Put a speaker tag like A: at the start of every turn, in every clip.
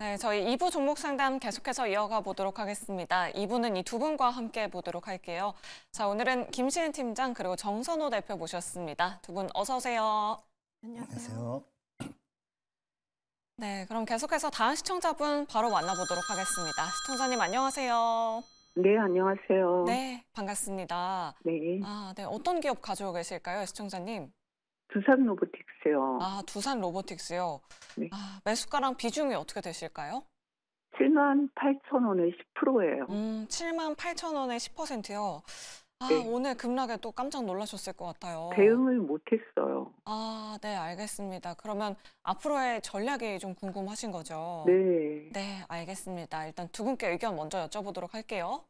A: 네, 저희 2부 종목 상담 계속해서 이어가 보도록 하겠습니다. 2부는 이 두 분과 함께 보도록 할게요. 자, 오늘은 김신은 팀장 그리고 정선호 대표 모셨습니다. 두 분 어서 오세요.
B: 안녕하세요.
A: 네, 그럼 계속해서 다음 시청자분 바로 만나보도록 하겠습니다. 시청자님 안녕하세요. 네, 안녕하세요. 네, 반갑습니다. 네. 아, 네, 어떤 기업 가지고 계실까요, 시청자님? 두산 로보틱스요. 아, 두산 로보틱스요. 네. 아, 매수가랑 비중이 어떻게 되실까요? 7만 8천 원에 10%예요. 음, 7만 8천 원에 10%요. 아, 네. 오늘 급락에 또 깜짝 놀라셨을 것 같아요. 대응을 못했어요. 아, 네, 알겠습니다. 그러면 앞으로의 전략이 좀 궁금하신 거죠?
B: 네.
A: 네, 알겠습니다. 일단 두 분께 의견 먼저 여쭤보도록 할게요.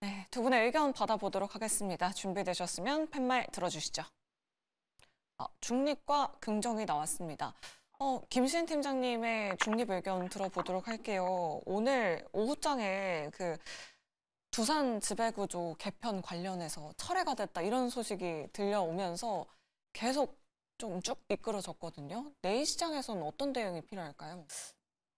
A: 네, 두 분의 의견 받아보도록 하겠습니다. 준비되셨으면 팻말 들어주시죠. 아, 중립과 긍정이 나왔습니다. 어, 김시 팀장님의 중립 의견 들어보도록 할게요. 오늘 오후장에 그 두산 지배구조 개편 관련해서 철회가 됐다 이런 소식이 들려오면서 계속 좀 쭉 이끌어졌거든요. 내일 시장에서는 어떤 대응이 필요할까요?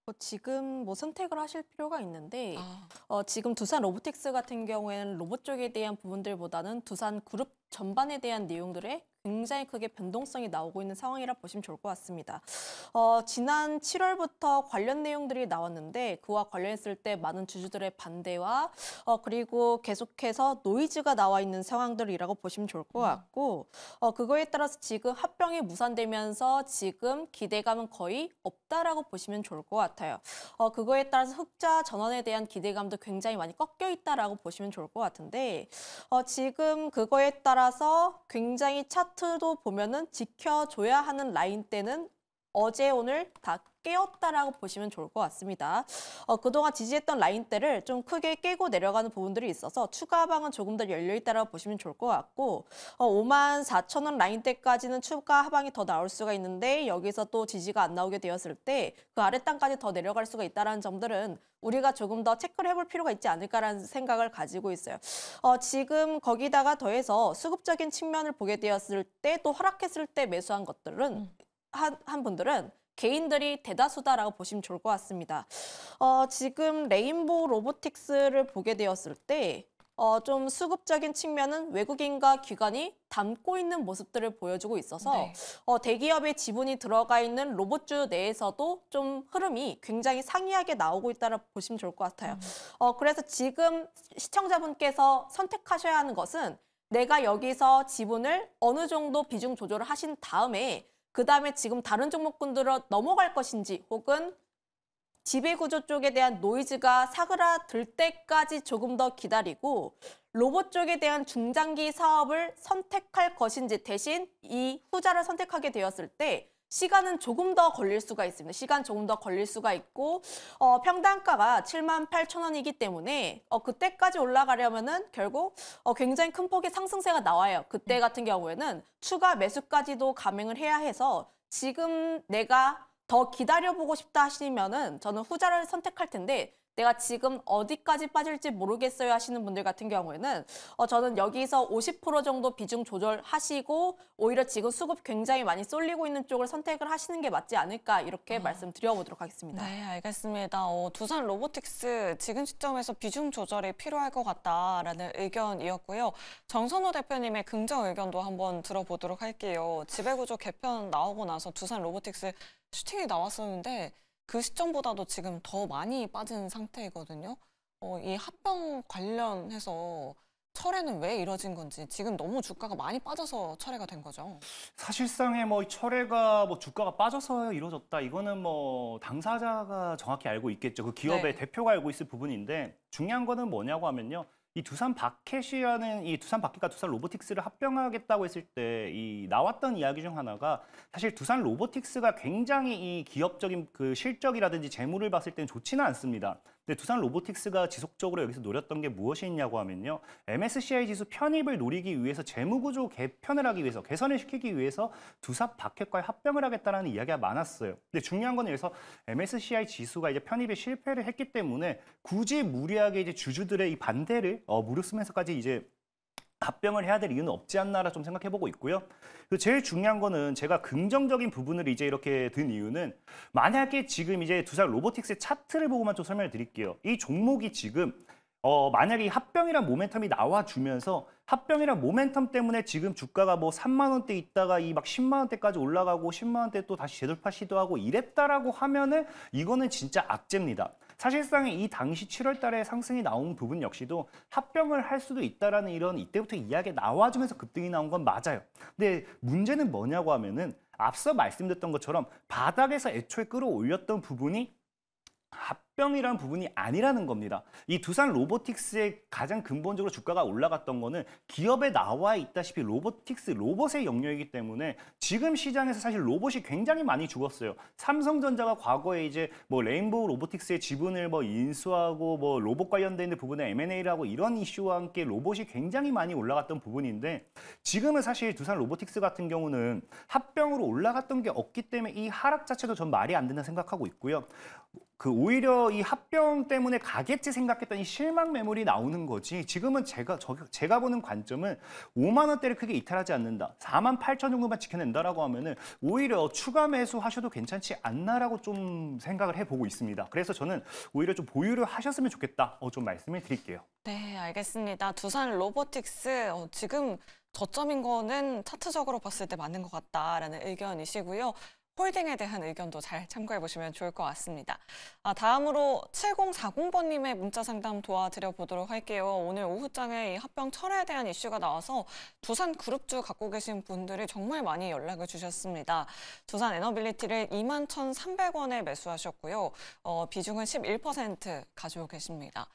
C: 어, 지금 뭐 선택을 하실 필요가 있는데 아. 어, 지금 두산 로보틱스 같은 경우에는 로봇 쪽에 대한 부분들보다는 두산 그룹 전반에 대한 내용들에 굉장히 크게 변동성이 나오고 있는 상황이라 보시면 좋을 것 같습니다. 어, 지난 7월부터 관련 내용들이 나왔는데 그와 관련했을 때 많은 주주들의 반대와 어, 그리고 계속해서 노이즈가 나와 있는 상황들이라고 보시면 좋을 것 음. 같고 어, 그거에 따라서 지금 합병이 무산되면서 지금 기대감은 거의 없다라고 보시면 좋을 것 같아요. 어, 그거에 따라서 흑자 전환에 대한 기대감도 굉장히 많이 꺾여 있다라고 보시면 좋을 것 같은데 어, 지금 그거에 따라 따라서 굉장히 차트도 보면은 지켜줘야 하는 라인대는 어제 오늘 다 깨었다라고 보시면 좋을 것 같습니다. 어, 그동안 지지했던 라인대를 좀 크게 깨고 내려가는 부분들이 있어서 추가 하방은 조금 더 열려있다라고 보시면 좋을 것 같고 어, 5만 4천 원 라인대까지는 추가 하방이 더 나올 수가 있는데 여기서 또 지지가 안 나오게 되었을 때 그 아래 땅까지 더 내려갈 수가 있다는 점들은 우리가 조금 더 체크를 해볼 필요가 있지 않을까라는 생각을 가지고 있어요. 어, 지금 거기다가 더해서 수급적인 측면을 보게 되었을 때 또 하락했을 때 매수한 것들은 음. 한, 한 분들은 개인들이 대다수다라고 보시면 좋을 것 같습니다. 어, 지금 레인보우 로보틱스를 보게 되었을 때 어, 좀 수급적인 측면은 외국인과 기관이 담고 있는 모습들을 보여주고 있어서 네. 어, 대기업의 지분이 들어가 있는 로봇주 내에서도 좀 흐름이 굉장히 상이하게 나오고 있다고 보시면 좋을 것 같아요. 음. 어, 그래서 지금 시청자분께서 선택하셔야 하는 것은 내가 여기서 지분을 어느 정도 비중 조절을 하신 다음에 그다음에 지금 다른 종목군들로 넘어갈 것인지 혹은 지배구조 쪽에 대한 노이즈가 사그라들 때까지 조금 더 기다리고 로봇 쪽에 대한 중장기 사업을 선택할 것인지 대신 이 후자를 선택하게 되었을 때 시간은 조금 더 걸릴 수가 있습니다. 시간 조금 더 걸릴 수가 있고 어, 평단가가 7만 8천 원이기 때문에 어, 그때까지 올라가려면은 결국 어, 굉장히 큰 폭의 상승세가 나와요. 그때 음. 같은 경우에는 추가 매수까지도 감행을 해야 해서 지금 내가 더 기다려보고 싶다 하시면은 저는 후자를 선택할 텐데 내가 지금 어디까지 빠질지 모르겠어요 하시는 분들 같은 경우에는 어, 저는 여기서 50% 정도 비중 조절하시고 오히려 지금 수급 굉장히 많이 쏠리고 있는 쪽을 선택을 하시는 게 맞지 않을까 이렇게 아. 말씀드려보도록 하겠습니다. 네, 알겠습니다. 어, 두산 로보틱스 지금 시점에서 비중 조절이 필요할 것 같다라는
A: 의견이었고요. 정선호 대표님의 긍정 의견도 한번 들어보도록 할게요. 지배구조 개편 나오고 나서 두산 로보틱스 슈팅이 나왔었는데 그 시점보다도 지금 더 많이 빠진 상태이거든요. 어, 이 합병 관련해서 철회는 왜 이뤄진 건지 지금 너무 주가가 많이 빠져서 철회가 된 거죠.
B: 사실상의 뭐 철회가 뭐 주가가 빠져서 이뤄졌다 이거는 뭐 당사자가 정확히 알고 있겠죠. 그 기업의 네. 대표가 알고 있을 부분인데 중요한 거는 뭐냐고 하면요. 이 두산 바켓이라는 이 두산 바켓과 두산 로보틱스를 합병하겠다고 했을 때이 나왔던 이야기 중 하나가 사실 두산 로보틱스가 굉장히 이 기업적인 그 실적이라든지 재물을 봤을 때는 좋지는 않습니다. 근데 두산 로보틱스가 지속적으로 여기서 노렸던 게 무엇이 있냐고 하면요. MSCI 지수 편입을 노리기 위해서 재무구조 개편을 하기 위해서 개선을 시키기 위해서 두산 박해과에 합병을 하겠다는 이야기가 많았어요. 근데 중요한 건 여기서 MSCI 지수가 이제 편입에 실패를 했기 때문에 굳이 무리하게 이제 주주들의 이 반대를 어, 무릅쓰면서까지 이제 합병을 해야 될 이유는 없지 않나라 좀 생각해 보고 있고요. 제일 중요한 거는 제가 긍정적인 부분을 이제 이렇게 든 이유는 만약에 지금 이제 두살 로보틱스의 차트를 보고만 좀 설명을 드릴게요. 이 종목이 지금 어 만약에 합병이란 모멘텀이 나와 주면서 합병이란 모멘텀 때문에 지금 주가가 뭐 3만 원대 있다가 이 막 10만 원대까지 올라가고 10만 원대 또 다시 재돌파 시도하고 이랬다라고 하면은 이거는 진짜 악재입니다. 사실상 이 당시 7월 달에 상승이 나온 부분 역시도 합병을 할 수도 있다라는 이런 이때부터 이야기 나와주면서 급등이 나온 건 맞아요. 근데 문제는 뭐냐고 하면은 앞서 말씀드렸던 것처럼 바닥에서 애초에 끌어올렸던 부분이 합 합병이란 부분이 아니라는 겁니다. 이 두산 로보틱스의 가장 근본적으로 주가가 올라갔던 거는 기업에 나와 있다시피 로보틱스 로봇의 영역이기 때문에 지금 시장에서 사실 로봇이 굉장히 많이 죽었어요. 삼성전자가 과거에 이제 뭐 레인보우 로보틱스의 지분을 뭐 인수하고 뭐 로봇 관련된 부분에 M&A를 하고 이런 이슈와 함께 로봇이 굉장히 많이 올라갔던 부분인데 지금은 사실 두산 로보틱스 같은 경우는 합병으로 올라갔던 게 없기 때문에 이 하락 자체도 전 말이 안 된다 생각하고 있고요. 그 오히려 이 합병 때문에 가겠지 생각했던 이 실망 매물이 나오는 거지. 지금은 제가 저, 제가 보는 관점은 5만 원대를 크게 이탈하지 않는다. 4만 8천 정도만 지켜낸다라고 하면은 오히려 추가 매수하셔도 괜찮지 않나라고 좀 생각을 해보고 있습니다. 그래서 저는 오히려 좀 보유를 하셨으면 좋겠다. 어, 좀 말씀을 드릴게요.
A: 네, 알겠습니다. 두산 로보틱스 어, 지금 저점인 거는 차트적으로 봤을 때 맞는 것 같다라는 의견이시고요. 홀딩에 대한 의견도 잘 참고해 보시면 좋을 것 같습니다. 아, 다음으로 7040번님의 문자 상담 도와드려 보도록 할게요. 오늘 오후장에 이 합병 철회에 대한 이슈가 나와서 두산 그룹주 갖고 계신 분들이 정말 많이 연락을 주셨습니다. 두산 에너빌리티를 2 1,300원에 매수하셨고요. 어, 비중은 11% 가지고 계십니다.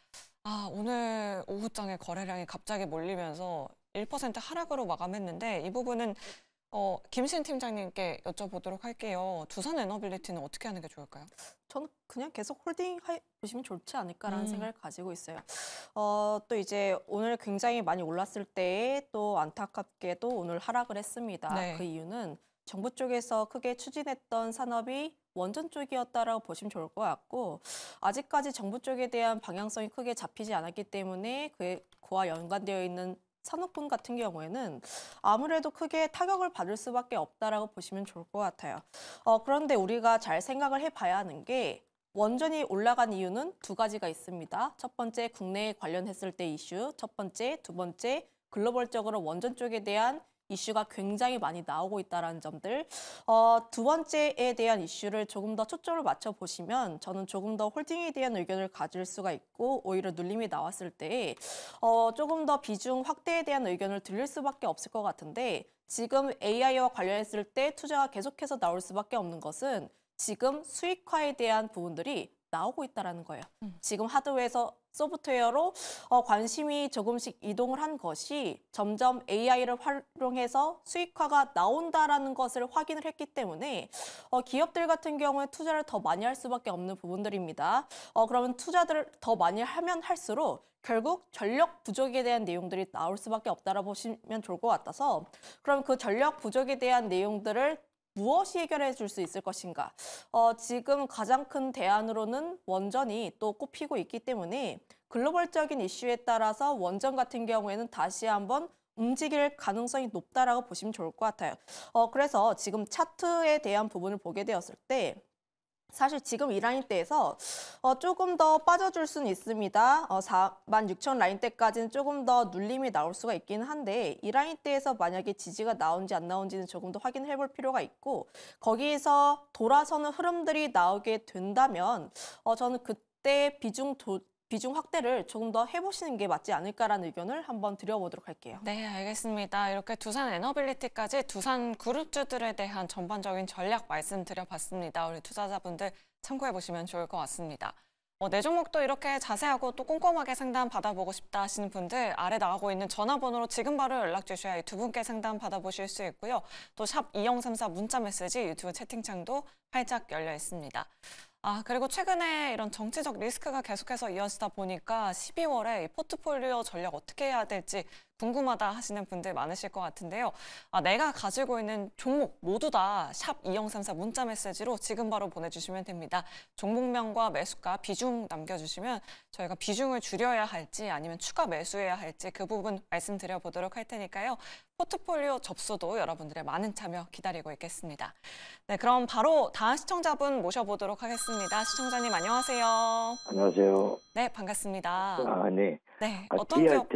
A: 아, 오늘 오후장에 거래량이 갑자기 몰리면서 1% 하락으로 마감했는데 이 부분은 어, 김신 팀장님께 여쭤보도록 할게요. 두산 에너빌리티는 어떻게 하는 게 좋을까요?
C: 저는 그냥 계속 홀딩 해보시면 좋지 않을까라는 음. 생각을 가지고 있어요. 어, 또 이제 오늘 굉장히 많이 올랐을 때 또 안타깝게도 오늘 하락을 했습니다. 네. 그 이유는 정부 쪽에서 크게 추진했던 산업이 원전 쪽이었다라고 보시면 좋을 것 같고 아직까지 정부 쪽에 대한 방향성이 크게 잡히지 않았기 때문에 그, 그와 연관되어 있는 산업군 같은 경우에는 아무래도 크게 타격을 받을 수밖에 없다라고 보시면 좋을 것 같아요. 어, 그런데 우리가 잘 생각을 해봐야 하는 게 원전이 올라간 이유는 두 가지가 있습니다. 첫 번째 국내에 관련했을 때 이슈, 첫 번째, 두 번째 글로벌적으로 원전 쪽에 대한 이슈가 굉장히 많이 나오고 있다는 점들 어, 두 번째에 대한 이슈를 조금 더 초점을 맞춰보시면 저는 조금 더 홀딩에 대한 의견을 가질 수가 있고 오히려 눌림이 나왔을 때 어, 조금 더 비중 확대에 대한 의견을 들릴 수밖에 없을 것 같은데 지금 AI와 관련했을 때 투자가 계속해서 나올 수밖에 없는 것은 지금 수익화에 대한 부분들이 나오고 있다는 거예요. 음. 지금 하드웨어에서 소프트웨어로 어, 관심이 조금씩 이동을 한 것이 점점 AI를 활용해서 수익화가 나온다라는 것을 확인을 했기 때문에 어, 기업들 같은 경우에 투자를 더 많이 할 수밖에 없는 부분들입니다. 어, 그러면 투자들을 더 많이 하면 할수록 결국 전력 부족에 대한 내용들이 나올 수밖에 없다라고 보시면 좋을 것 같아서 그럼 그 전력 부족에 대한 내용들을 무엇이 해결해 줄 수 있을 것인가. 어, 지금 가장 큰 대안으로는 원전이 또 꼽히고 있기 때문에 글로벌적인 이슈에 따라서 원전 같은 경우에는 다시 한번 움직일 가능성이 높다라고 보시면 좋을 것 같아요. 어, 그래서 지금 차트에 대한 부분을 보게 되었을 때 사실 지금 이 라인대에서 어, 조금 더 빠져줄 수는 있습니다. 어, 4 0 0 0 라인대까지는 조금 더 눌림이 나올 수가 있기는 한데 이 라인대에서 만약에 지지가 나온지 안 나온지는 조금 더 확인해 볼 필요가 있고 거기에서 돌아서는 흐름들이 나오게 된다면 어, 저는 그때 비중 도, 비중 확대를 조금 더 해보시는 게 맞지 않을까라는 의견을 한번 드려보도록 할게요.
A: 네, 알겠습니다. 이렇게 두산 에너빌리티까지 두산 그룹주들에 대한 전반적인 전략 말씀드려봤습니다. 우리 투자자분들 참고해보시면 좋을 것 같습니다. 어, 내 종목도 이렇게 자세하고 또 꼼꼼하게 상담 받아보고 싶다 하시는 분들 아래 나가고 있는 전화번호로 지금 바로 연락 주셔야 두 분께 상담 받아보실 수 있고요. 또 샵 2034 문자 메시지 유튜브 채팅창도 활짝 열려 있습니다. 아 그리고 최근에 이런 정치적 리스크가 계속해서 이어지다 보니까 12월에 이 포트폴리오 전략 어떻게 해야 될지 궁금하다 하시는 분들 많으실 것 같은데요. 아, 내가 가지고 있는 종목 모두 다 샵 2034 문자 메시지로 지금 바로 보내주시면 됩니다. 종목명과 매수가 비중 남겨주시면 저희가 비중을 줄여야 할지 아니면 추가 매수해야 할지 그 부분 말씀드려보도록 할 테니까요. 포트폴리오 접수도 여러분들의 많은 참여 기다리고 있겠습니다. 네, 그럼 바로 다음 시청자분 모셔보도록 하겠습니다. 시청자님 안녕하세요.
C: 안녕하세요.
A: 네, 반갑습니다. 아,
C: 네. 네, 아, 어떤 기업...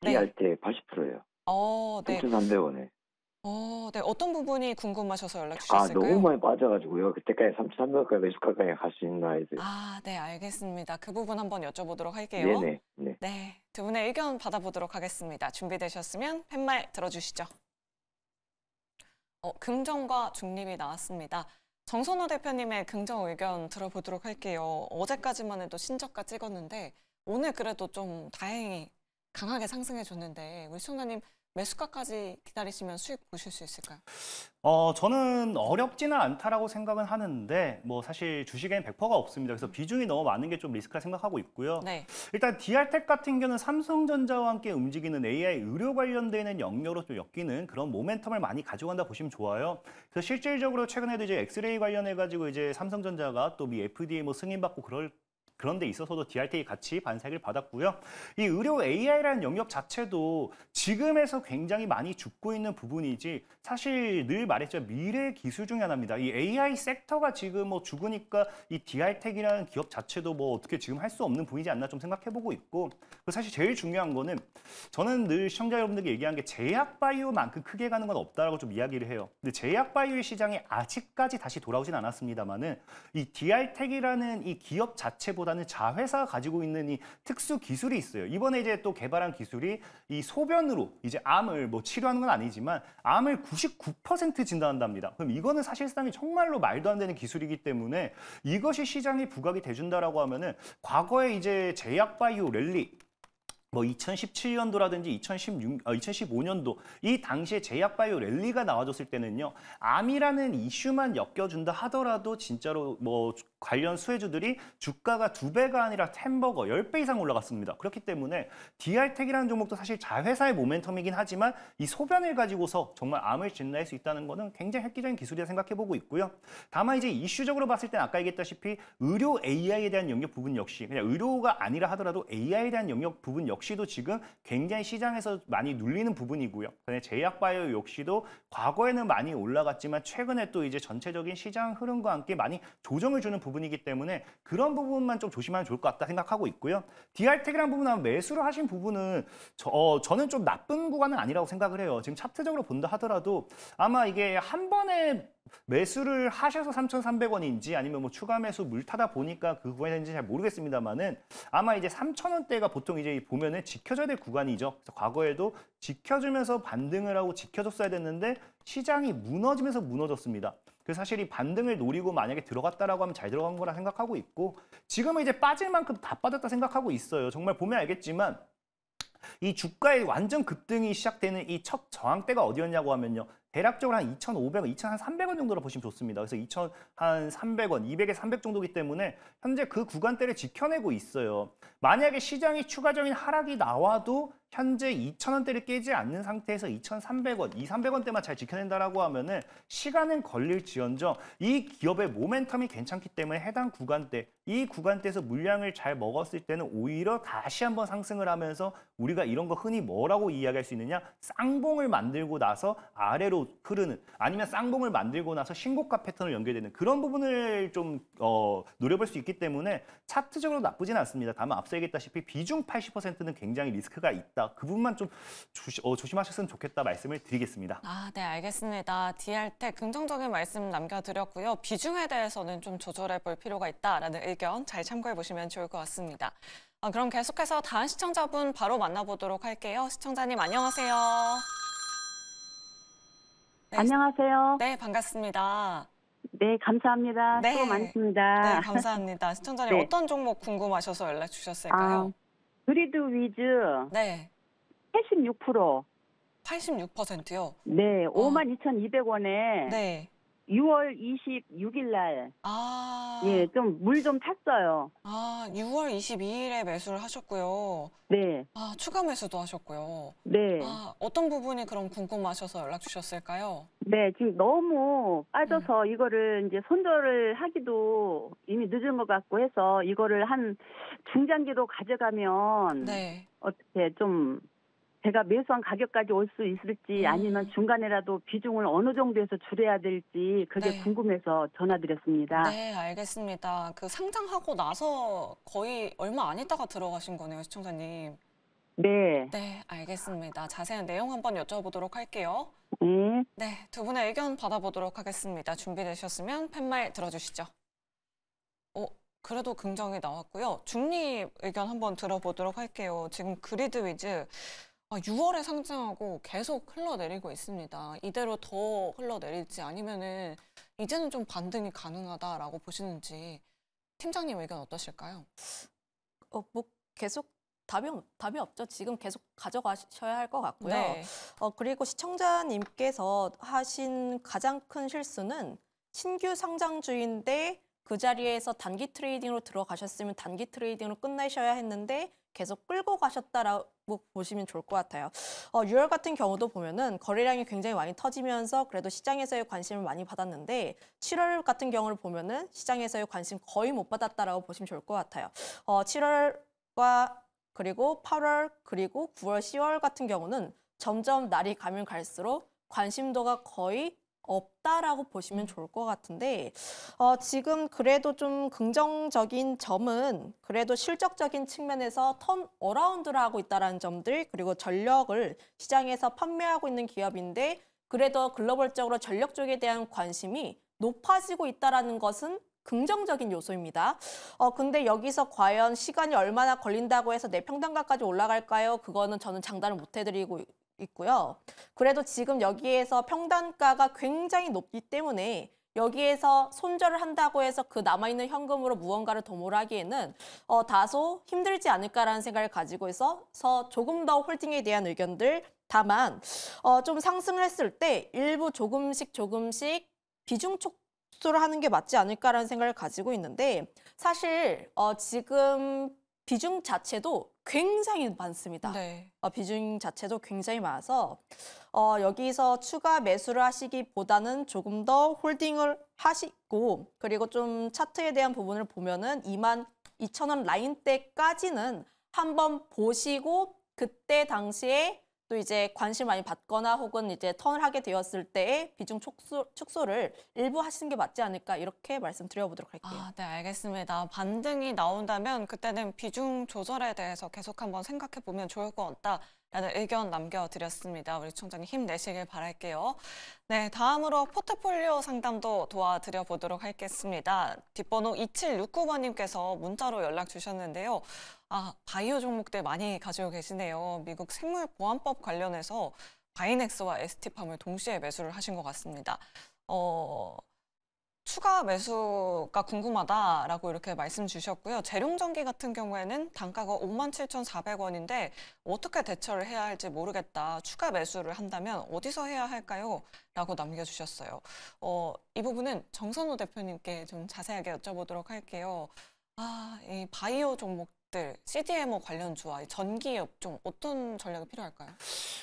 C: 네. 할때 80%예요.
A: 어, 네. 3,300원에. 어, 네. 어떤 부분이 궁금하셔서 연락 아, 주셨을까요? 아, 너무 많이 빠져가지고요. 그때까지 3,300원까지 매수 가까이 갈수 있나 해서. 아, 네, 알겠습니다. 그 부분 한번 여쭤보도록 할게요. 네네. 네. 네, 두 분의 의견 받아보도록 하겠습니다. 준비되셨으면 팻말 들어주시죠. 어, 긍정과 중립이 나왔습니다. 정선호 대표님의 긍정 의견 들어보도록 할게요. 어제까지만 해도 신저가 찍었는데 오늘 그래도 좀 다행히 강하게 상승해 줬는데 우리 시청님 매수가까지 기다리시면 수익 보실 수 있을까요?
B: 어, 저는 어렵지는 않다라고 생각은 하는데 뭐 사실 주식에는 100%가 없습니다. 그래서 음. 비중이 너무 많은 게 좀 리스크라 생각하고 있고요. 네. 일단 디알텍 같은 경우는 삼성전자와 함께 움직이는 AI 의료 관련되 있는 영역으로 좀 엮이는 그런 모멘텀을 많이 가져간다 보시면 좋아요. 그래서 실질적으로 최근에도 이제 엑스레이 관련해 가지고 이제 삼성전자가 또 미 FDA 뭐 승인받고 그럴 그런 데 있어서도 DRT 같이 반색을 받았고요. 이 의료 AI라는 영역 자체도 지금에서 굉장히 많이 죽고 있는 부분이지 사실 늘말했죠 미래 기술 중에 하나입니다. 이 AI 섹터가 지금 뭐 죽으니까 이 DR텍이라는 기업 자체도 뭐 어떻게 지금 할 수 없는 분이지 않나 좀 생각해보고 있고 사실 제일 중요한 거는 저는 늘 시청자 여러분들께 얘기한 게 제약바이오만큼 크게 가는 건 없다라고 좀 이야기를 해요. 근데 제약바이오의 시장이 아직까지 다시 돌아오진 않았습니다만은 이 DR텍이라는 이 기업 자체보다 기술보다는 자회사가 가지고 있는 이 특수 기술이 있어요. 이번에 이제 또 개발한 기술이 이 소변으로 이제 암을 뭐 치료하는 건 아니지만 암을 99% 진단한답니다. 그럼 이거는 사실상 정말로 말도 안 되는 기술이기 때문에 이것이 시장에 부각이 돼준다라고 하면은 과거에 이제 제약바이오 랠리 뭐 2017년도라든지 2016, 2015년도 이 당시에 제약바이오 랠리가 나와줬을 때는요 암이라는 이슈만 엮여준다 하더라도 진짜로 뭐 관련 수혜주들이 주가가 두배가 아니라 햄버거 1 0배 이상 올라갔습니다. 그렇기 때문에 DR텍이라는 종목도 사실 자회사의 모멘텀이긴 하지만 이 소변을 가지고서 정말 암을 진라할 수 있다는 것은 굉장히 획기적인 기술이라 생각해보고 있고요. 다만 이제 이슈적으로 봤을 땐 아까 얘기했다시피 의료 AI에 대한 영역 부분 역시 그냥 의료가 아니라 하더라도 AI에 대한 영역 부분 역시도 지금 굉장히 시장에서 많이 눌리는 부분이고요. 그다음에 제약바이오 역시도 과거에는 많이 올라갔지만 최근에 또 이제 전체적인 시장 흐름과 함께 많이 조정을 주는 부분 부분이기 때문에 그런 부분만 좀 조심하면 좋을 것 같다 생각하고 있고요. d r 텍이라는 부분은 매수를 하신 부분은 저, 어, 저는 좀 나쁜 구간은 아니라고 생각을 해요. 지금 차트적으로 본다 하더라도 아마 이게 한 번에 매수를 하셔서 3,300원인지 아니면 뭐 추가 매수 물 타다 보니까 그구간이는지잘 모르겠습니다만은 아마 이제 3,000원대가 보통 이제 보면은 지켜져야될 구간이죠. 그래서 과거에도 지켜주면서 반등을 하고 지켜줬어야 됐는데 시장이 무너지면서 무너졌습니다. 그 사실 이 반등을 노리고 만약에 들어갔다라고 하면 잘 들어간 거라 생각하고 있고 지금은 이제 빠질 만큼 다 빠졌다 생각하고 있어요. 정말 보면 알겠지만 이 주가의 완전 급등이 시작되는 이 첫 저항대가 어디였냐고 하면요. 대략적으로 한 2,500원, 2,300원 정도로 보시면 좋습니다. 그래서 2,300원, 200에 300 정도기 이 때문에 현재 그 구간대를 지켜내고 있어요. 만약에 시장이 추가적인 하락이 나와도 현재 2,000원대를 깨지 않는 상태에서 2,300원, 2,300원대만 잘 지켜낸다라고 하면은 시간은 걸릴지언정 이 기업의 모멘텀이 괜찮기 때문에 해당 구간대 이 구간대에서 물량을 잘 먹었을 때는 오히려 다시 한번 상승을 하면서 우리가 이런 거 흔히 뭐라고 이야기할 수 있느냐 쌍봉을 만들고 나서 아래로 흐르는 아니면 쌍봉을 만들고 나서 신고가 패턴을 연결되는 그런 부분을 좀 어, 노려볼 수 있기 때문에 차트적으로 나쁘진 않습니다. 다만 앞서 얘기했다시피 비중 80%는 굉장히 리스크가 있다. 있다. 그 부분만 좀 조시, 어, 조심하셨으면 좋겠다 말씀을 드리겠습니다.
A: 아, 네, 알겠습니다. 디알텍 긍정적인 말씀 남겨드렸고요. 비중에 대해서는 좀 조절해 볼 필요가 있다라는 의견 잘 참고해 보시면 좋을 것 같습니다. 아, 그럼 계속해서 다음 시청자분 바로 만나보도록 할게요. 시청자님 안녕하세요.
C: 네, 안녕하세요. 네,
A: 반갑습니다.
C: 네, 감사합니다. 수고 네. 많으니다 네,
A: 감사합니다. 시청자님 네. 어떤 종목 궁금하셔서 연락 주셨을까요?
C: 아, 그리드 위즈 네. 86%.
A: 86%요?
C: 네, 52,200원에 어. 네. 6월 26일 날, 아, 예, 좀 물 좀 탔어요.
A: 아, 6월 22일에 매수를 하셨고요. 네, 아, 추가 매수도 하셨고요.
C: 네, 아,
A: 어떤 부분이 그럼 궁금하셔서 연락 주셨을까요?
C: 네, 지금 너무 빠져서 음. 이거를 이제 손절을 하기도 이미 늦은 것 같고 해서 이거를 한 중장기로 가져가면 네. 어떻게 좀 제가 매수한 가격까지 올 수 있을지 음. 아니면 중간에라도 비중을 어느 정도에서 줄여야 될지 그게 네. 궁금해서 전화드렸습니다. 네,
A: 알겠습니다. 그 상장하고 나서 거의 얼마 안 있다가 들어가신 거네요, 시청자님. 네. 네, 알겠습니다. 자세한 내용 한번 여쭤보도록 할게요. 네. 네, 두 분의 의견 받아보도록 하겠습니다. 준비되셨으면 팻말 들어주시죠. 어, 그래도 긍정이 나왔고요. 중립 의견 한번 들어보도록 할게요. 지금 그리드 위즈 아, 6월에 상승하고 계속 흘러내리고 있습니다. 이대로 더 흘러내릴지 아니면은 이제는 좀 반등이 가능하다라고 보시는지 팀장님 의견
C: 어떠실까요? 어, 뭐 계속 답이, 답이 없죠. 지금 계속 가져가셔야 할 것 같고요. 네. 어, 그리고 시청자님께서 하신 가장 큰 실수는 신규 상장주인데 그 자리에서 단기 트레이딩으로 들어가셨으면 단기 트레이딩으로 끝내셔야 했는데 계속 끌고 가셨다라고 보시면 좋을 것 같아요. 어, 6월 같은 경우도 보면은 거래량이 굉장히 많이 터지면서 그래도 시장에서의 관심을 많이 받았는데 7월 같은 경우를 보면은 시장에서의 관심 거의 못 받았다라고 보시면 좋을 것 같아요. 어, 7월과 그리고 8월 그리고 9월, 10월 같은 경우는 점점 날이 가면 갈수록 관심도가 거의 없다라고 보시면 음. 좋을 것 같은데 어, 지금 그래도 좀 긍정적인 점은 그래도 실적적인 측면에서 턴 어라운드를 하고 있다는 점들 그리고 전력을 시장에서 판매하고 있는 기업인데 그래도 글로벌적으로 전력 쪽에 대한 관심이 높아지고 있다는 것은 긍정적인 요소입니다. 어, 근데 여기서 과연 시간이 얼마나 걸린다고 해서 내 평당가까지 올라갈까요? 그거는 저는 장담을 못 해드리고 있고요. 그래도 지금 여기에서 평단가가 굉장히 높기 때문에 여기에서 손절을 한다고 해서 그 남아있는 현금으로 무언가를 도모하기에는 를 어, 다소 힘들지 않을까라는 생각을 가지고 있어서 조금 더 홀딩에 대한 의견들 다만 어, 좀 상승을 했을 때 일부 조금씩 조금씩 비중 축소를 하는 게 맞지 않을까라는 생각을 가지고 있는데 사실 어, 지금 비중 자체도 굉장히 많습니다. 네. 어, 비중 자체도 굉장히 많아서 어, 여기서 추가 매수를 하시기보다는 조금 더 홀딩을 하시고 그리고 좀 차트에 대한 부분을 보면은 2만 2천 원라인때까지는 한번 보시고 그때 당시에 또 이제 관심 많이 받거나 혹은 이제 턴을 하게 되었을 때의 비중 축소, 축소를 일부 하시는 게 맞지 않을까 이렇게 말씀드려보도록 할게요. 아, 네, 알겠습니다. 반등이
A: 나온다면 그때는 비중 조절에 대해서 계속 한번 생각해 보면 좋을 것 같다. 의견 남겨드렸습니다. 우리 총장님 힘내시길 바랄게요. 네, 다음으로 포트폴리오 상담도 도와드려 보도록 하겠습니다. 뒷번호 2769번님께서 문자로 연락 주셨는데요. 아, 바이오 종목들 많이 가지고 계시네요. 미국 생물보안법 관련해서 바이넥스와 에스티팜을 동시에 매수를 하신 것 같습니다. 어, 추가 매수가 궁금하다라고 이렇게 말씀 주셨고요. 재룡전기 같은 경우에는 단가가 57,400원인데 어떻게 대처를 해야 할지 모르겠다. 추가 매수를 한다면 어디서 해야 할까요? 라고 남겨주셨어요. 어, 이 부분은 정선호 대표님께 좀 자세하게 여쭤보도록 할게요. 아, 이 바이오 종목들, CDMO 관련주와 전기 업종 어떤 전략이 필요할까요?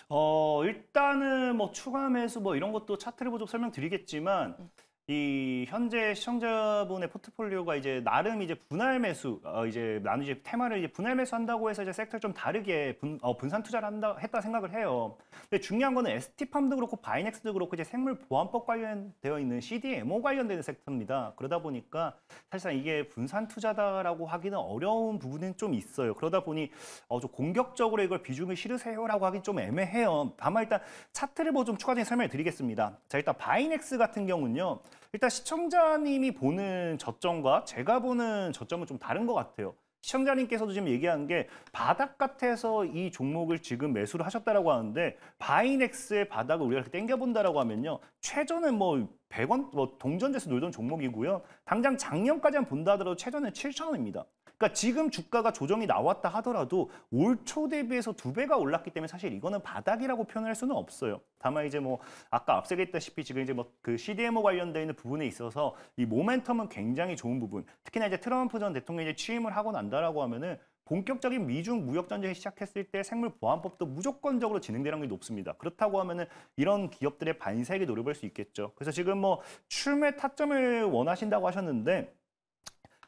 B: 어, 일단은 뭐 추가 매수 뭐 이런 것도 차트를 보고 설명드리겠지만 음. 이 현재 시청자분의 포트폴리오가 이제 나름 이제 분할 매수 어 이제 나누 이제 테마를 이제 분할 매수한다고 해서 이제 섹터를 좀 다르게 분, 어, 분산 투자를 한다 했다 생각을 해요. 근데 중요한 거는 ST팜도 그렇고 바이넥스도 그렇고 이제 생물 보안법 관련되어 있는 CDMO 관련된 섹터입니다. 그러다 보니까 사실상 이게 분산 투자다라고 하기는 어려운 부분은 좀 있어요. 그러다 보니 어좀 공격적으로 이걸 비중을 실으세요라고 하긴 좀 애매해요. 다만 일단 차트를 뭐좀 추가적인 설명을 드리겠습니다. 자 일단 바이넥스 같은 경우는요. 일단 시청자님이 보는 저점과 제가 보는 저점은 좀 다른 것 같아요. 시청자님께서도 지금 얘기한 게 바닥 같아서 이 종목을 지금 매수를 하셨다라고 하는데 바이넥스의 바닥을 우리가 이렇게 땡겨본다라고 하면요. 최저는 뭐 100원, 뭐 동전돼서 놀던 종목이고요. 당장 작년까지만 본다 하더라도 최저는 7,000원입니다. 그러니까 지금 주가가 조정이 나왔다 하더라도 올 초 대비해서 두 배가 올랐기 때문에 사실 이거는 바닥이라고 표현할 수는 없어요. 다만 이제 뭐 아까 앞서 얘기했다시피 지금 이제 뭐 그 CDMO 관련되어 있는 부분에 있어서 이 모멘텀은 굉장히 좋은 부분. 특히나 이제 트럼프 전 대통령이 취임을 하고 난다라고 하면은 본격적인 미중 무역 전쟁이 시작했을 때 생물 보안법도 무조건적으로 진행되는 게 높습니다. 그렇다고 하면은 이런 기업들의 반색이 노려볼 수 있겠죠. 그래서 지금 뭐 출매 타점을 원하신다고 하셨는데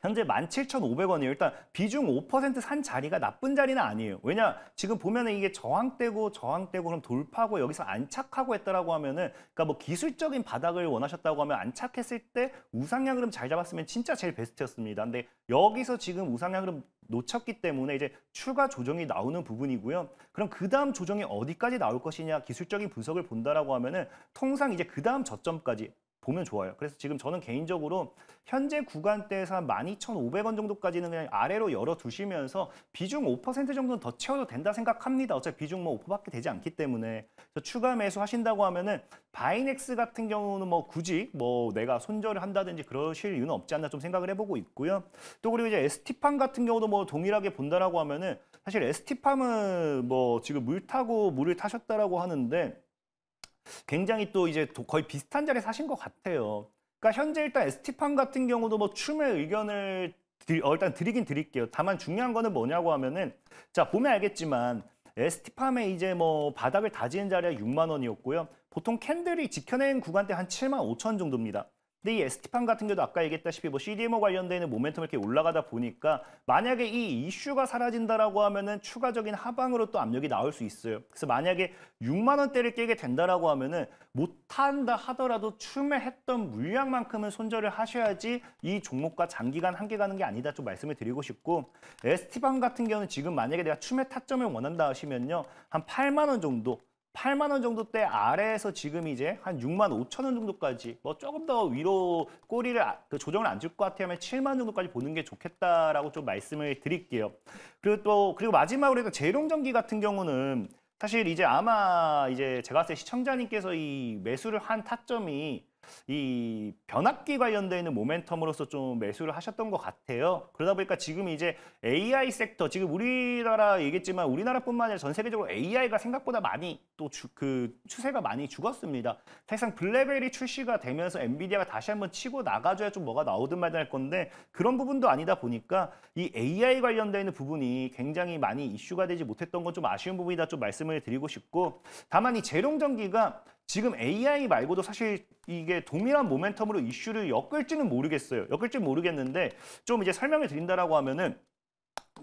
B: 현재 17,500원이에요. 일단 비중 5%산 자리가 나쁜 자리는 아니에요. 왜냐? 지금 보면은 이게 저항되고저항되고 그럼 돌파하고 여기서 안착하고 했더라고 하면은 그러니까 뭐 기술적인 바닥을 원하셨다고 하면 안착했을 때 우상향 흐름 잘 잡았으면 진짜 제일 베스트였습니다. 근데 여기서 지금 우상향 흐름 놓쳤기 때문에 이제 추가 조정이 나오는 부분이고요. 그럼 그 다음 조정이 어디까지 나올 것이냐 기술적인 분석을 본다라고 하면은 통상 이제 그 다음 저점까지 보면 좋아요. 그래서 지금 저는 개인적으로 현재 구간대에서 12,500원 정도까지는 그냥 아래로 열어두시면서 비중 5% 정도는 더 채워도 된다 생각합니다. 어차피 비중 뭐 5%밖에 되지 않기 때문에 추가 매수 하신다고 하면은 바이넥스 같은 경우는 뭐 굳이 뭐 내가 손절을 한다든지 그러실 이유는 없지 않나 좀 생각을 해보고 있고요. 또 그리고 이제 에스티팜 같은 경우도 뭐 동일하게 본다라고 하면은 사실 에스티팜은 뭐 지금 물 타고 물을 타셨다라고 하는데 굉장히 또 이제 거의 비슷한 자리에 사신 것 같아요. 그러니까 현재 일단 에스티판 같은 경우도 뭐 춤의 의견을 드리, 어, 일단 드리긴 드릴게요. 다만 중요한 거는 뭐냐고 하면은 자 보면 알겠지만 에스티팜의 이제 뭐 바닥을 다지는 자리가 6만 원이었고요. 보통 캔들이 지켜낸 구간 때 한 7만 5천 정도입니다. 근데 이 s t 티 같은 경우도 아까 얘기했다시피 뭐 CDMO 관련돼 있는 모멘텀이 이렇게 올라가다 보니까 만약에 이 이슈가 사라진다라고 하면은 추가적인 하방으로 또 압력이 나올 수 있어요. 그래서 만약에 6만 원대를 깨게 된다라고 하면은 못한다 하더라도 춤에 했던 물량만큼은 손절을 하셔야지 이 종목과 장기간 함께 가는 게 아니다 좀 말씀을 드리고 싶고 s t 티 같은 경우는 지금 만약에 내가 춤에 타점을 원한다 하시면요 한 8만 원 정도 8만 원 정도대 아래에서 지금 이제 한 6만 5천 원 정도까지 뭐 조금 더 위로 꼬리를 아, 그 조정을 안 줄 것 같으면 7만 원 정도까지 보는 게 좋겠다라고 좀 말씀을 드릴게요. 그리고 또 그리고 마지막으로 재롱전기 같은 경우는 사실 이제 아마 이제 제가 봤을 때 시청자님께서 이 매수를 한 타점이 이 변압기 관련되어 있는 모멘텀으로서 좀 매수를 하셨던 것 같아요. 그러다 보니까 지금 이제 AI 섹터, 지금 우리나라 얘기했지만 우리나라뿐만 아니라 전 세계적으로 AI가 생각보다 많이 또 그 추세가 많이 죽었습니다. 사실상 블랙베리 출시가 되면서 엔비디아가 다시 한번 치고 나가줘야 좀 뭐가 나오든 말든 할 건데 그런 부분도 아니다 보니까 이 AI 관련되어 있는 부분이 굉장히 많이 이슈가 되지 못했던 건 좀 아쉬운 부분이다 좀 말씀을 드리고 싶고 다만 이 재룡전기가 지금 AI 말고도 사실 이게 동일한 모멘텀으로 이슈를 엮을지는 모르겠어요. 엮을지는 모르겠는데 좀 이제 설명을 드린다라고 하면은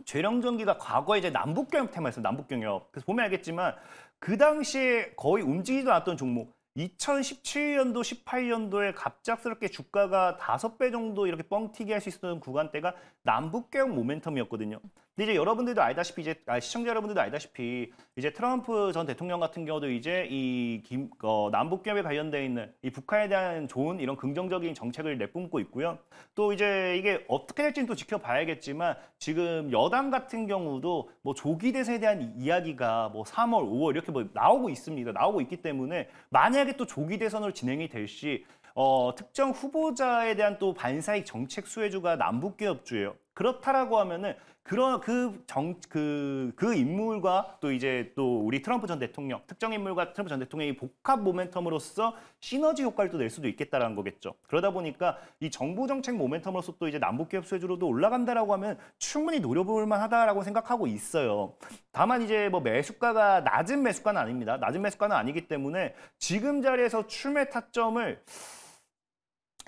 B: 재령전기가 과거에 이제 남북경협 테마였어요. 남북경협. 그래서 보면 알겠지만 그 당시에 거의 움직이지도 않았던 종목 2017년도, 18년도에 갑작스럽게 주가가 다섯 배 정도 이렇게 뻥튀기 할 수 있었던 구간대가 남북경협 모멘텀이었거든요. 근데 이제 여러분들도 알다시피 이제 아, 시청자 여러분들도 알다시피 이제 트럼프 전 대통령 같은 경우도 이제 이 김, 어, 남북 기업에 관련돼 있는 이 북한에 대한 좋은 이런 긍정적인 정책을 내뿜고 있고요. 또 이제 이게 어떻게 될지는 또 지켜봐야겠지만 지금 여당 같은 경우도 뭐 조기 대세에 대한 이야기가 뭐 3월, 5월 이렇게 뭐 나오고 있습니다. 나오고 있기 때문에 만약에 또 조기 대선으로 진행이 될 시. 어, 특정 후보자에 대한 또 반사익 정책 수혜주가 남북기업주예요. 그렇다라고 하면은 그런 그정그그 그, 그, 인물과 또 이제 또 우리 트럼프 전 대통령 특정 인물과 트럼프 전 대통령이 복합 모멘텀으로서 시너지 효과를 또 낼 수도 있겠다라는 거겠죠. 그러다 보니까 이 정부 정책 모멘텀으로서 또 이제 남북 기업 수혜주로도 올라간다라고 하면 충분히 노려볼 만하다라고 생각하고 있어요. 다만 이제 뭐 매수가가 낮은 매수가는 아닙니다. 낮은 매수가는 아니기 때문에 지금 자리에서 춤의 타점을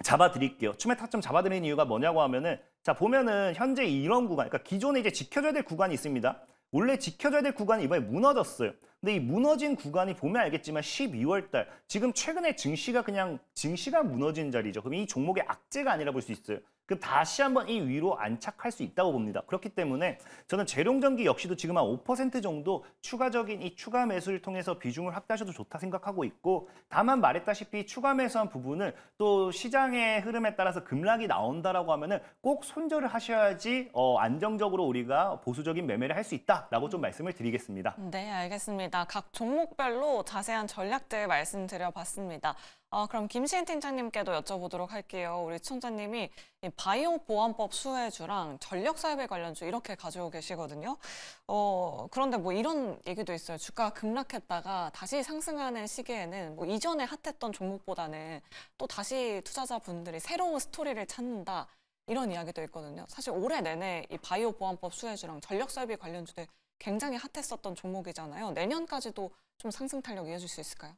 B: 잡아드릴게요. 춤의 타점 잡아드리는 이유가 뭐냐고 하면은 자 보면은 현재 이런 구간, 그러니까 기존에 이제 지켜줘야 될 구간이 있습니다. 원래 지켜줘야 될 구간이 이번에 무너졌어요. 근데 이 무너진 구간이 보면 알겠지만 12월 달 지금 최근에 증시가 그냥 증시가 무너진 자리죠. 그럼 이 종목의 악재가 아니라 볼 수 있어요. 그 다시 한번 이 위로 안착할 수 있다고 봅니다. 그렇기 때문에 저는 재룡전기 역시도 지금 한 5% 정도 추가적인 이 추가 매수를 통해서 비중을 확대하셔도 좋다 생각하고 있고 다만 말했다시피 추가 매수한 부분은 또 시장의 흐름에 따라서 급락이 나온다라고 하면은 꼭 손절을 하셔야지 어, 안정적으로 우리가 보수적인 매매를 할 수 있다라고 좀 말씀을 드리겠습니다.
A: 네, 알겠습니다. 각 종목별로 자세한 전략들 말씀드려봤습니다. 아, 그럼 김시은 팀장님께도 여쭤보도록 할게요. 우리 시청자님이 바이오 보안법 수혜주랑 전력사회 관련주 이렇게 가지고 계시거든요. 어, 그런데 뭐 이런 얘기도 있어요. 주가 급락했다가 다시 상승하는 시기에는 뭐 이전에 핫했던 종목보다는 또 다시 투자자분들이 새로운 스토리를 찾는다. 이런 이야기도 있거든요. 사실 올해 내내 이 바이오 보안법 수혜주랑 전력설비 관련주들 굉장히 핫했었던 종목이잖아요. 내년까지도
C: 좀 상승 탄력 이어질 수 있을까요?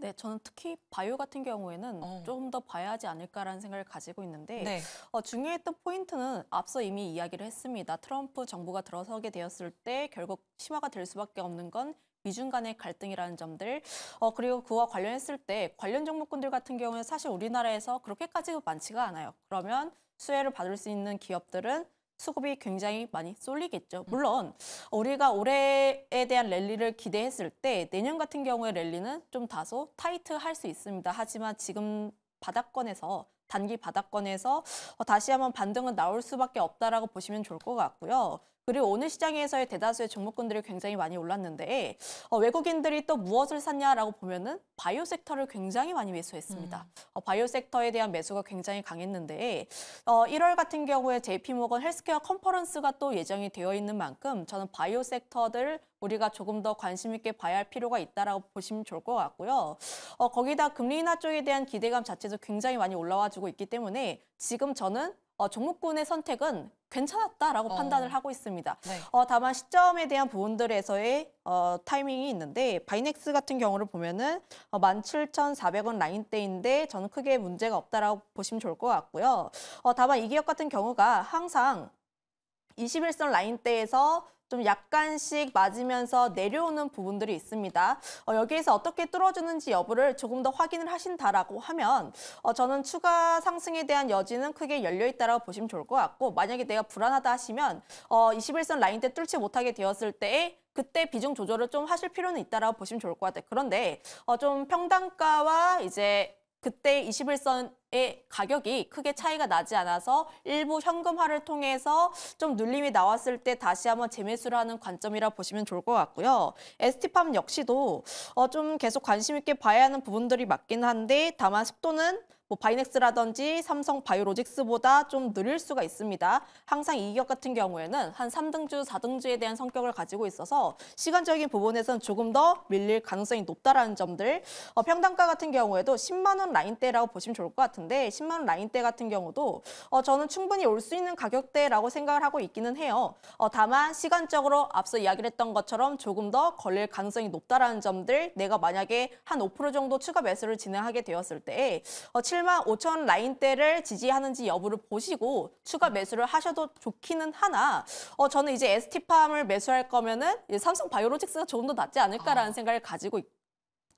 C: 네, 저는 특히 바이오 같은 경우에는 어. 조금 더 봐야 하지 않을까라는 생각을 가지고 있는데 네. 어, 중요했던 포인트는 앞서 이미 이야기를 했습니다. 트럼프 정부가 들어서게 되었을 때 결국 심화가 될 수밖에 없는 건 미중 간의 갈등이라는 점들 어, 그리고 그와 관련했을 때 관련 종목군들 같은 경우는 사실 우리나라에서 그렇게까지 많지가 않아요. 그러면 수혜를 받을 수 있는 기업들은 수급이 굉장히 많이 쏠리겠죠. 음. 물론 우리가 올해에 대한 랠리를 기대했을 때 내년 같은 경우에 랠리는 좀 다소 타이트할 수 있습니다. 하지만 지금 바닥권에서 단기 바닥권에서 어, 다시 한번 반등은 나올 수밖에 없다라고 보시면 좋을 것 같고요. 그리고 오늘 시장에서의 대다수의 종목군들이 굉장히 많이 올랐는데 어, 외국인들이 또 무엇을 샀냐라고 보면은 바이오 섹터를 굉장히 많이 매수했습니다. 음. 어, 바이오 섹터에 대한 매수가 굉장히 강했는데 어, 1월 같은 경우에 JP 모건 헬스케어 컨퍼런스가 또 예정이 되어 있는 만큼 저는 바이오 섹터들 우리가 조금 더 관심 있게 봐야 할 필요가 있다라고 보시면 좋을 것 같고요. 어, 거기다 금리 인하 쪽에 대한 기대감 자체도 굉장히 많이 올라와주고 있기 때문에 지금 저는 어, 종목군의 선택은 괜찮았다라고 어. 판단을 하고 있습니다. 네. 어, 다만 시점에 대한 부분들에서의 어, 타이밍이 있는데 바이넥스 같은 경우를 보면은 어, 17,400원 라인대인데 저는 크게 문제가 없다라고 보시면 좋을 것 같고요. 어, 다만 이 기업 같은 경우가 항상 21선 라인대에서 좀 약간씩 맞으면서 내려오는 부분들이 있습니다. 어, 여기에서 어떻게 뚫어주는지 여부를 조금 더 확인을 하신다라고 하면 어, 저는 추가 상승에 대한 여지는 크게 열려있다라고 보시면 좋을 것 같고 만약에 내가 불안하다 하시면 어, 21선 라인 때 뚫지 못하게 되었을 때 그때 비중 조절을 좀 하실 필요는 있다라고 보시면 좋을 것 같아요. 그런데 어, 좀 평단가와 이제 그때 21선의 가격이 크게 차이가 나지 않아서 일부 현금화를 통해서 좀 눌림이 나왔을 때 다시 한번 재매수를 하는 관점이라 보시면 좋을 것 같고요. 에스팜 역시도 어, 좀 계속 관심 있게 봐야 하는 부분들이 맞긴 한데 다만 속도는 뭐 바이넥스라든지 삼성 바이오로직스보다 좀 느릴 수가 있습니다. 항상 이 기업 같은 경우에는 한 3등주, 4등주에 대한 성격을 가지고 있어서 시간적인 부분에선 조금 더 밀릴 가능성이 높다라는 점들 어, 평당가 같은 경우에도 10만 원 라인대라고 보시면 좋을 것 같은데 10만 원 라인대 같은 경우도 어, 저는 충분히 올 수 있는 가격대라고 생각을 하고 있기는 해요. 어, 다만 시간적으로 앞서 이야기를 했던 것처럼 조금 더 걸릴 가능성이 높다라는 점들 내가 만약에 한 5% 정도 추가 매수를 진행하게 되었을 때 어, 7 7만 5천 라인대를 지지하는지 여부를 보시고 추가 매수를 하셔도 좋기는 하나 어, 저는 이제 ST팜을 매수할 거면은 삼성 바이오로직스가 조금 더 낫지 않을까라는 아. 생각을 가지고 있고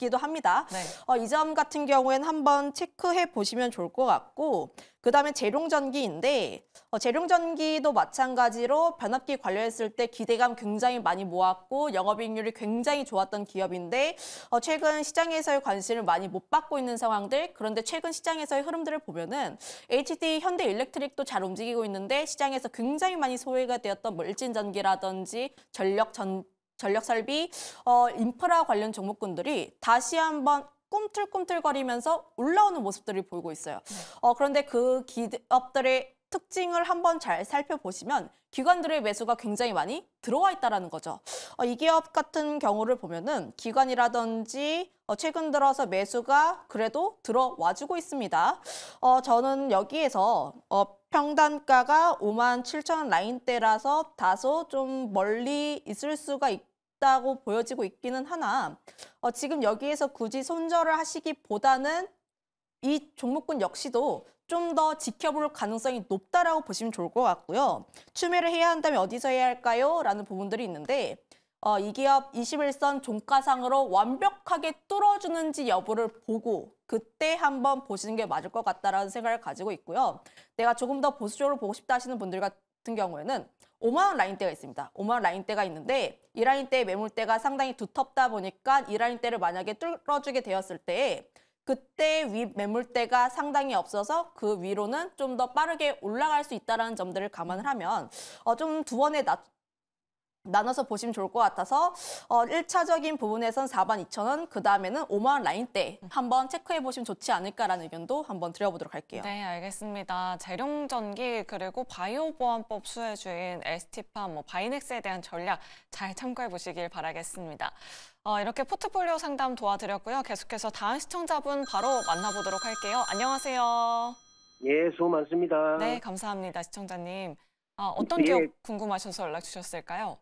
C: 같기도 합니다. 네. 어, 이점 같은 경우에는 한번 체크해 보시면 좋을 것 같고 그다음에 재룡전기인데 어, 재룡전기도 마찬가지로 변압기 관련했을 때 기대감 굉장히 많이 모았고 영업이익률이 굉장히 좋았던 기업인데 어, 최근 시장에서의 관심을 많이 못 받고 있는 상황들 그런데 최근 시장에서의 흐름들을 보면은 HD 현대일렉트릭도 잘 움직이고 있는데 시장에서 굉장히 많이 소외가 되었던 뭐 일진전기라든지 전력전 전력 설비, 어, 인프라 관련 종목군들이 다시 한번 꿈틀꿈틀거리면서 올라오는 모습들을 보이고 있어요. 네. 어, 그런데 그 기업들의 특징을 한번 잘 살펴보시면 기관들의 매수가 굉장히 많이 들어와 있다는 거죠. 어, 이 기업 같은 경우를 보면은 기관이라든지 어, 최근 들어서 매수가 그래도 들어와주고 있습니다. 어, 저는 여기에서 어, 평단가가 5만 7천 라인대라서 다소 좀 멀리 있을 수가 있고 있다고 보여지고 있기는 하나 어, 지금 여기에서 굳이 손절을 하시기보다는 이 종목군 역시도 좀 더 지켜볼 가능성이 높다라고 보시면 좋을 것 같고요. 추매를 해야 한다면 어디서 해야 할까요? 라는 부분들이 있는데 어, 이 기업 21선 종가상으로 완벽하게 뚫어주는지 여부를 보고 그때 한번 보시는 게 맞을 것 같다라는 생각을 가지고 있고요. 내가 조금 더 보수적으로 보고 싶다 하시는 분들과 같은 경우에는 5만원 라인대가 있습니다. 5만원 라인대가 있는데 이 라인대의 매물대가 상당히 두텁다 보니까 이 라인대를 만약에 뚫어주게 되었을 때 그때 위 매물대가 상당히 없어서 그 위로는 좀 더 빠르게 올라갈 수 있다는 점들을 감안을 하면 어, 좀두 번의 낮, 나눠서 보시면 좋을 것 같아서 어, 1차적인 부분에선 4 2 0 0 0 원, 그 다음에는 5만 원 라인대 한번 체크해 보시면 좋지 않을까라는 의견도 한번 드려보도록 할게요. 네,
A: 알겠습니다. 재룡전기 그리고 바이오보안법 수혜주인 에스티파, 뭐 바이넥스에 대한 전략 잘 참고해 보시길 바라겠습니다. 어, 이렇게 포트폴리오 상담 도와드렸고요. 계속해서 다음 시청자분 바로 만나보도록 할게요. 안녕하세요.
B: 예, 수고 많습니다. 네,
A: 감사합니다, 시청자님. 아, 어떤 예. 기업 궁금하셔서 연락 주셨을까요?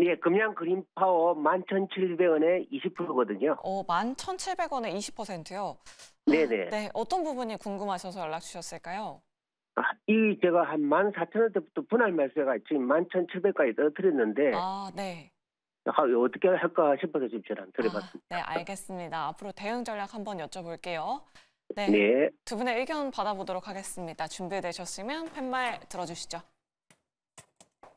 B: 예, 금양 그린파워 11,700원에 20%거든요.
A: 어, 11,700원에 20%요?
B: 네네. 네,
A: 어떤 부분이 궁금하셔서 연락 주셨을까요?
B: 아, 이 제가 한 14,000원대부터 분할 매수해가 지금 11,700까지 떨어뜨렸는데 아, 네. 아, 어떻게 할까 싶어서 지금 전화 아, 드려봤습니다.
A: 아, 네, 알겠습니다. 앞으로 대응 전략 한번 여쭤볼게요. 네, 네. 두 분의 의견 받아보도록 하겠습니다. 준비되셨으면 팻말 들어주시죠.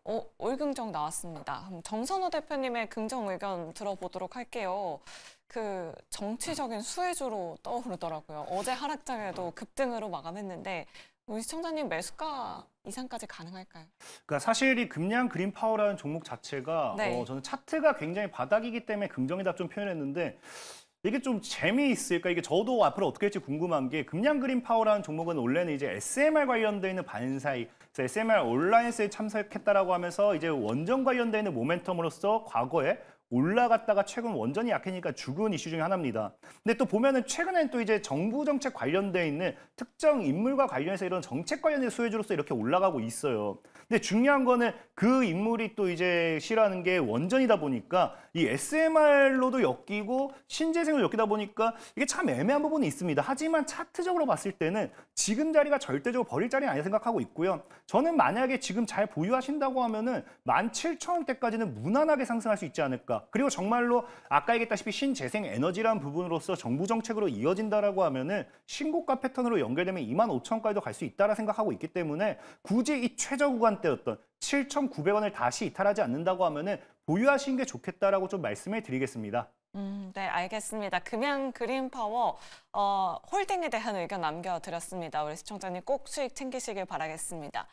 A: 어, 올긍정 나왔습니다. 정선호 대표님의 긍정 의견 들어보도록 할게요. 그 정치적인 수혜주로 떠오르더라고요. 어제 하락장에도 급등으로 마감했는데 우리 시청자님 매수가 이상까지 가능할까요?
B: 그러니까 사실 이 금량 그린 파워라는 종목 자체가 어, 네. 어, 저는 차트가 굉장히 바닥이기 때문에 긍정이다 좀 표현했는데 이게 좀 재미있을까? 이게 저도 앞으로 어떻게 될지 궁금한 게 금량 그린 파워라는 종목은 원래는 이제 SMR 관련돼 있는 반사이 SMR 온라인스에 참석했다라고 하면서 이제 원정 관련되는 어있 모멘텀으로서 과거에 올라갔다가 최근 원전이 약해니까 죽은 이슈 중에 하나입니다. 근데 또 보면은 최근엔 또 이제 정부 정책 관련돼 있는 특정 인물과 관련해서 이런 정책 관련된 소외주로서 이렇게 올라가고 있어요. 근데 중요한 거는 그 인물이 또 이제 실어하는게 원전이다 보니까 이 SMR로도 엮이고 신재생으로 엮이다 보니까 이게 참 애매한 부분이 있습니다. 하지만 차트적으로 봤을 때는 지금 자리가 절대적으로 버릴 자리는 아니라 생각하고 있고요. 저는 만약에 지금 잘 보유하신다고 하면은 17,000원대까지는 무난하게 상승할 수 있지 않을까. 된다. 그리고 정말로 아까 얘기했다시피 신재생 에너지라는 부분으로서 정부 정책으로 이어진다라고 하면은 신고가 패턴으로 연결되면 2만 5천까지도 갈 수 있다라 생각하고 있기 때문에 굳이 이 최저 구간대였던 7,900원을 다시 이탈하지 않는다고 하면은 보유하시는 게 좋겠다라고 좀 말씀을 드리겠습니다.
A: 음, 네, 알겠습니다. 금양 그린 파워 어, 홀딩에 대한 의견 남겨드렸습니다. 우리 시청자님 꼭 수익 챙기시길 바라겠습니다.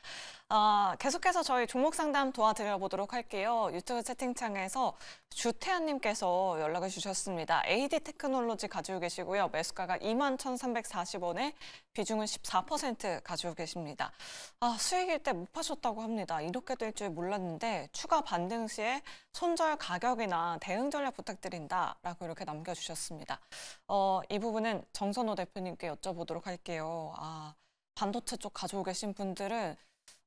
A: 어, 계속해서 저희 종목 상담 도와드려보도록 할게요. 유튜브 채팅창에서 주태현님께서 연락을 주셨습니다. AD 테크놀로지 가지고 계시고요. 매수가가 21,340원에 비중은 14% 가지고 계십니다. 아, 수익일 때 못 파셨다고 합니다. 이렇게 될 줄 몰랐는데 추가 반등 시에 손절 가격이나 대응 전략 부탁드린다라고 이렇게 남겨주셨습니다. 어, 이 부분은 정선호 대표님께 여쭤보도록 할게요. 아, 반도체 쪽 가지고 계신 분들은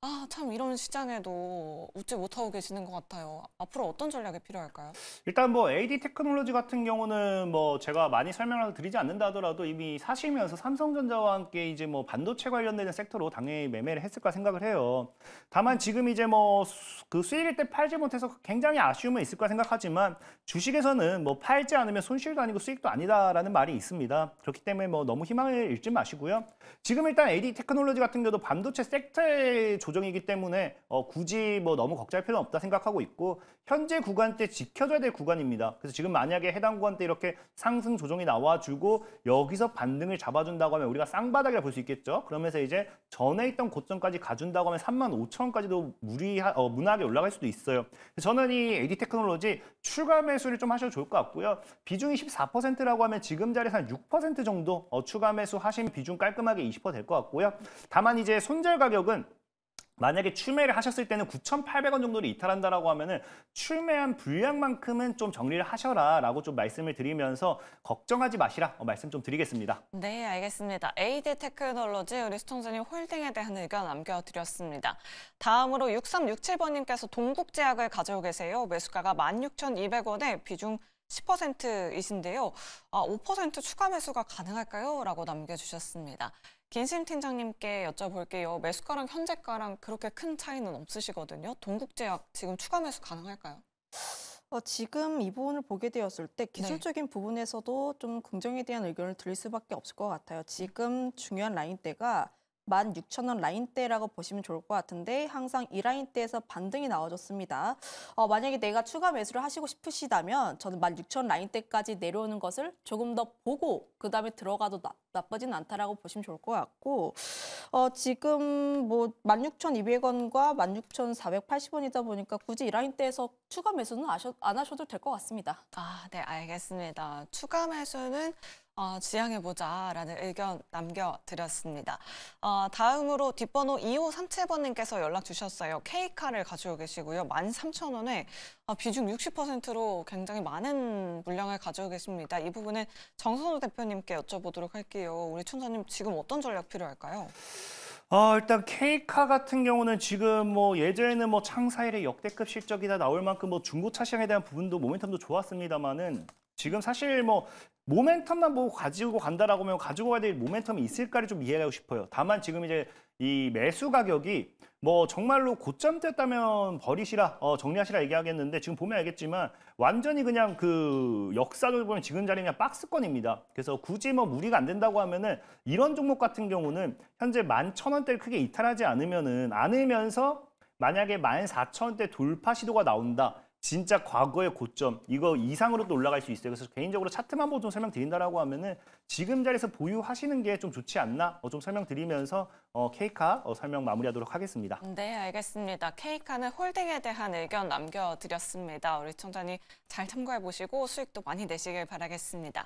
A: 아, 참 이런 시장에도 웃지 못하고 계시는 것 같아요. 앞으로 어떤 전략이 필요할까요?
B: 일단 뭐 AD 테크놀로지 같은 경우는 뭐 제가 많이 설명을 드리지 않는다 하더라도 이미 사시면서 삼성전자와 함께 이제 뭐 반도체 관련된 섹터로 당연히 매매를 했을까 생각을 해요. 다만 지금 이제 뭐 그 수익일 때 팔지 못해서 굉장히 아쉬움은 있을까 생각하지만 주식에서는 뭐 팔지 않으면 손실도 아니고 수익도 아니다라는 말이 있습니다. 그렇기 때문에 뭐 너무 희망을 잃지 마시고요. 지금 일단 AD 테크놀로지 같은 경우도 반도체 섹터에 조정이기 때문에 어, 굳이 뭐 너무 걱정할 필요는 없다 생각하고 있고 현재 구간대 지켜줘야 될 구간입니다. 그래서 지금 만약에 해당 구간대 이렇게 상승 조정이 나와주고 여기서 반등을 잡아준다고 하면 우리가 쌍바닥이라 볼수 있겠죠. 그러면서 이제 전에 있던 고점까지 가준다고 하면 3만 5천 원까지도 무리 어, 무난하게 올라갈 수도 있어요. 저는 이 AD 테크놀로지 추가 매수를 좀 하셔도 좋을 것 같고요. 비중이 14%라고 하면 지금 자리에서 한 6% 정도 어, 추가 매수 하신 비중 깔끔하게 20%될 것 같고요. 다만 이제 손절 가격은 만약에 출매를 하셨을 때는 9,800원 정도를 이탈한다라고 하면은 출매한 분량만큼은 좀 정리를 하셔라라고 좀 말씀을 드리면서 걱정하지 마시라 어, 말씀 좀 드리겠습니다.
A: 네, 알겠습니다. AD 테크놀로지 우리 시청자님 홀딩에 대한 의견 남겨드렸습니다. 다음으로 6367번님께서 동국제약을 가져오 계세요. 매수가가 16,200원에 비중 10%이신데요. 아, 5% 추가 매수가 가능할까요? 라고 남겨주셨습니다. 김심 팀장님께 여쭤볼게요. 매수가랑 현재가랑 그렇게 큰 차이는 없으시거든요. 동국제약 지금 추가 매수 가능할까요?
C: 어, 지금 이 부분을 보게 되었을 때 네. 기술적인 네. 부분에서도 좀 긍정에 대한 의견을 드릴 수밖에 없을 것 같아요. 지금 중요한 라인대가 16,000원 라인대라고 보시면 좋을 것 같은데 항상 이 라인대에서 반등이 나와줬습니다. 어, 만약에 내가 추가 매수를 하시고 싶으시다면 저는 16,000원 라인대까지 내려오는 것을 조금 더 보고 그 다음에 들어가도 나, 나쁘진 않다라고 보시면 좋을 것 같고 어, 지금 뭐 16,200원과 16,480원이다 보니까 굳이 이 라인대에서 추가 매수는 아셔, 안 하셔도 될 것 같습니다. 아, 네 알겠습니다.
A: 추가 매수는 어, 지향해보자라는 의견 남겨드렸습니다. 어, 다음으로 뒷번호 2537번님께서 연락 주셨어요. K카를 가지고 계시고요. 13,000원에 어, 비중 60%로 굉장히 많은 물량을 가지고 계십니다. 이 부분은 정선호 대표님께 여쭤보도록 할게요. 우리 춘사님 지금 어떤 전략 필요할까요?
B: 어, 일단 K카 같은 경우는 지금 뭐 예전에는 뭐 창사일의 역대급 실적이다 나올 만큼 뭐 중고차 시장에 대한 부분도 모멘텀도 좋았습니다만은 지금 사실 뭐 모멘텀만 보고 가지고 간다라고 하면 가지고 가야 될 모멘텀이 있을까를 좀 이해하고 싶어요. 다만 지금 이제 이 매수 가격이 뭐 정말로 고점 됐다면 버리시라 어, 정리하시라 얘기하겠는데 지금 보면 알겠지만 완전히 그냥 그 역사를 보면 지금 자리 그냥 박스권입니다. 그래서 굳이 뭐 무리가 안 된다고 하면은 이런 종목 같은 경우는 현재 1 1 0 0 0원대를 크게 이탈하지 않으면은 않으면서 만약에 1 4 0 0 0 원대 돌파 시도가 나온다. 진짜 과거의 고점 이거 이상으로도 올라갈 수 있어요. 그래서 개인적으로 차트만 보고 좀 설명드린다라고 하면은 지금 자리에서 보유하시는 게 좀 좋지 않나 어, 좀 설명드리면서 어, 케이카 어, 설명 마무리하도록 하겠습니다.
A: 네, 알겠습니다. 케카는 홀딩에 대한 의견 남겨드렸습니다. 우리 청자님 잘 참고해 보시고 수익도 많이 내시길 바라겠습니다.